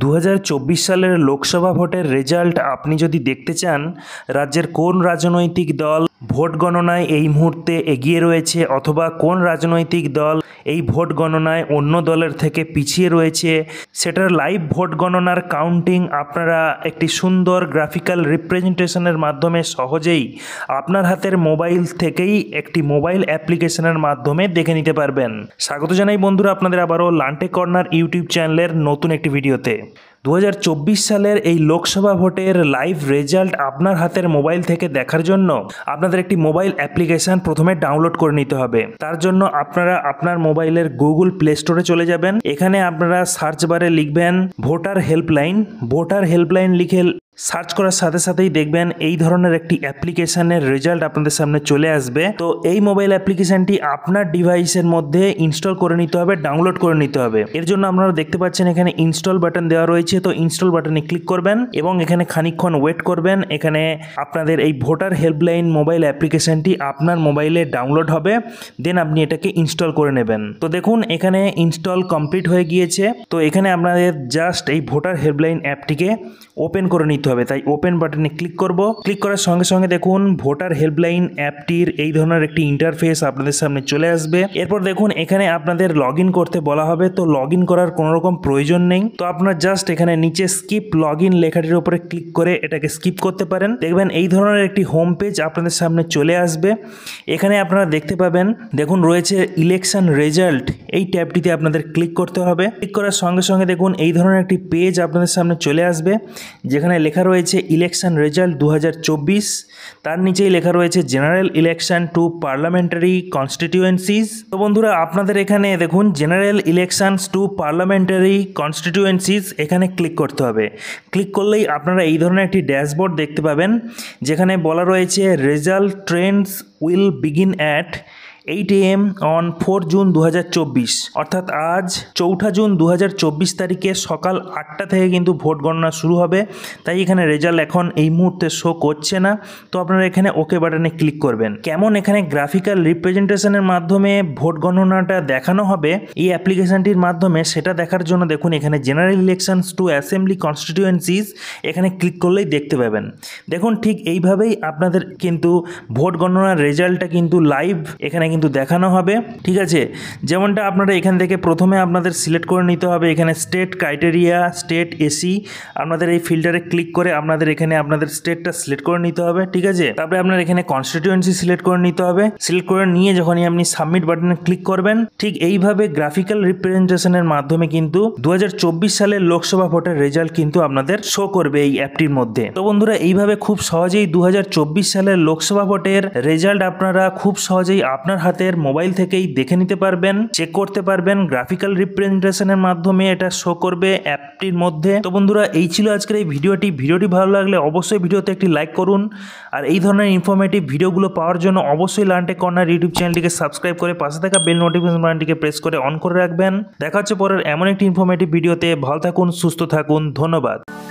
দু সালের লোকসভা ভোটের রেজাল্ট আপনি যদি দেখতে চান রাজ্যের কোন রাজনৈতিক দল ভোট গণনায় এই মুহূর্তে এগিয়ে রয়েছে অথবা কোন রাজনৈতিক দল এই ভোট গণনায় অন্য দলের থেকে পিছিয়ে রয়েছে সেটার লাইভ ভোট গণনার কাউন্টিং আপনারা একটি সুন্দর গ্রাফিক্যাল রিপ্রেজেন্টেশনের মাধ্যমে সহজেই আপনার হাতের মোবাইল থেকেই একটি মোবাইল অ্যাপ্লিকেশনের মাধ্যমে দেখে নিতে পারবেন স্বাগত জানাই বন্ধুরা আপনাদের আবারও লান্টে কর্নার ইউটিউব চ্যানেলের নতুন একটি ভিডিওতে দু সালের এই লোকসভা ভোটের লাইভ রেজাল্ট আপনার হাতের মোবাইল থেকে দেখার জন্য আপনাদের একটি মোবাইল অ্যাপ্লিকেশন প্রথমে ডাউনলোড করে নিতে হবে তার জন্য আপনারা আপনার মোবাইলের গুগল প্লে স্টোরে চলে যাবেন এখানে আপনারা সার্চ বারে লিখবেন ভোটার হেল্পলাইন ভোটার হেল্পলাইন লিখে সার্চ করার সাথে সাথেই দেখবেন এই ধরনের একটি অ্যাপ্লিকেশানের রেজাল্ট আপনাদের সামনে চলে আসবে তো এই মোবাইল অ্যাপ্লিকেশানটি আপনার ডিভাইসের মধ্যে ইনস্টল করে নিতে হবে ডাউনলোড করে নিতে হবে এর জন্য আপনারা দেখতে পাচ্ছেন এখানে ইনস্টল বাটন দেওয়া রয়েছে তো ইনস্টল বাটনে ক্লিক করবেন এবং এখানে খানিক্ষণ ওয়েট করবেন এখানে আপনাদের এই ভোটার হেল্পলাইন মোবাইল অ্যাপ্লিকেশানটি আপনার মোবাইলে ডাউনলোড হবে দেন আপনি এটাকে ইনস্টল করে নেবেন তো দেখুন এখানে ইনস্টল কমপ্লিট হয়ে গিয়েছে তো এখানে আপনাদের জাস্ট এই ভোটার হেল্পলাইন অ্যাপটিকে ওপেন করে নিতে হবে তাই ওপেন বাটনে ক্লিক করব ক্লিক করার সঙ্গে সঙ্গে দেখুন ভোটার হেল্পলাইন অ্যাপটির এই ধরনের একটি ইন্টারফেস আপনাদের সামনে চলে আসবে এরপর দেখুন এখানে আপনাদের লগ করতে বলা হবে তো লগ করার কোনো রকম প্রয়োজন নেই তো আপনার জাস্ট এখানে নিচে স্কিপ লগ লেখাটির উপরে ক্লিক করে এটাকে স্কিপ করতে পারেন দেখবেন এই ধরনের একটি হোম পেজ আপনাদের সামনে চলে আসবে এখানে আপনারা দেখতে পাবেন দেখুন রয়েছে ইলেকশন রেজাল্ট এই ট্যাবটিতে আপনাদের ক্লিক করতে হবে ক্লিক করার সঙ্গে সঙ্গে দেখুন এই ধরনের একটি পেজ আপনাদের সামনে চলে আসবে যেখানে লেখা রয়েছে ইলেকশন রেজাল্ট দু তার নিচেই লেখা রয়েছে general election to parliamentary constituencies তো বন্ধুরা আপনাদের এখানে দেখুন general elections to parliamentary constituencies এখানে ক্লিক করতে হবে ক্লিক করলেই আপনারা এই ধরনের একটি ড্যাশবোর্ড দেখতে পাবেন যেখানে বলা রয়েছে result trends will begin at eight AM on four June দু অর্থাৎ আজ চৌঠা জুন দু তারিখে সকাল আটটা থেকে কিন্তু ভোট গণনা শুরু হবে তাই এখানে রেজাল্ট এখন এই মুহূর্তে শো করছে না তো আপনারা এখানে ওকে বাটনে ক্লিক করবেন কেমন এখানে গ্রাফিক্যাল রিপ্রেজেন্টেশনের মাধ্যমে ভোট গণনাটা দেখানো হবে এই অ্যাপ্লিকেশনটির মাধ্যমে সেটা দেখার জন্য দেখুন এখানে general elections to assembly constituencies এখানে ক্লিক করলেই দেখতে পাবেন দেখুন ঠিক এইভাবেই আপনাদের কিন্তু ভোট গণনার রেজাল্টটা কিন্তু লাইভ এখানে কিন্তু দেখানো হবে ঠিক আছে যেমনটা আপনারা এখান থেকে প্রথমে আপনাদের সিলেক্ট করে নিতে হবে এখানে স্টেট ক্রাইটেরিয়া স্টেট এসি আপনাদের এই ফিল্টারে ক্লিক করে আপনাদের এখানে আপনাদের স্টেটটা সিলেক্ট করে নিতে হবে ঠিক আছে তারপরে আপনার এখানে কনস্টিটিউয়েন্সি সিলেক্ট করে নিতে হবে সিলেক্ট করে নিয়ে যখনই আপনি সাবমিট বাটনে ক্লিক করবেন ঠিক এইভাবে গ্রাফিক্যাল রিপ্রেজেন্টেশনের মাধ্যমে কিন্তু দু সালের লোকসভা ভোটের রেজাল্ট কিন্তু আপনাদের শো করবে এই অ্যাপটির মধ্যে তো বন্ধুরা এইভাবে খুব সহজেই দু সালের লোকসভা ভোটের রেজাল্ট আপনারা খুব সহজেই আপনার হাতের মোবাইল থেকেই দেখে নিতে পারবেন চেক করতে পারবেন গ্রাফিক্যাল রিপ্রেজেন্টেশনের মাধ্যমে এটা শো করবে অ্যাপটির মধ্যে তো বন্ধুরা এই ছিল আজকের এই ভিডিওটি ভিডিওটি ভালো লাগলে অবশ্যই ভিডিওতে একটি লাইক করুন আর এই ধরনের ইনফরমেটিভ ভিডিওগুলো পাওয়ার জন্য অবশ্যই লান্টে কর্নার ইউটিউব চ্যানেলটিকে সাবস্ক্রাইব করে পাশে থাকা বেল নোটিফিকেশন বাটনটিকে প্রেস করে অন করে রাখবেন দেখা হচ্ছে পরের এমন একটি ইনফরমেটিভ ভিডিওতে ভালো থাকুন সুস্থ থাকুন ধন্যবাদ